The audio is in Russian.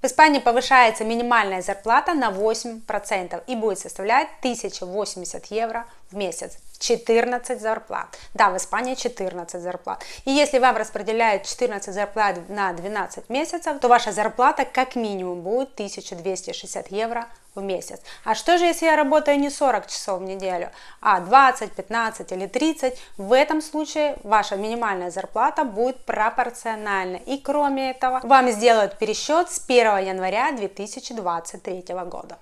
В Испании повышается минимальная зарплата на 8% и будет составлять 1080 евро в месяц. 14 зарплат. Да, в Испании 14 зарплат. И если вам распределяют 14 зарплат на 12 месяцев, то ваша зарплата как минимум будет 1260 евро в месяц. А что же, если я работаю не 40 часов в неделю, а 20, 15 или 30? В этом случае ваша минимальная зарплата будет пропорциональна. И кроме этого, вам сделают пересчет с 1 января 2023 года.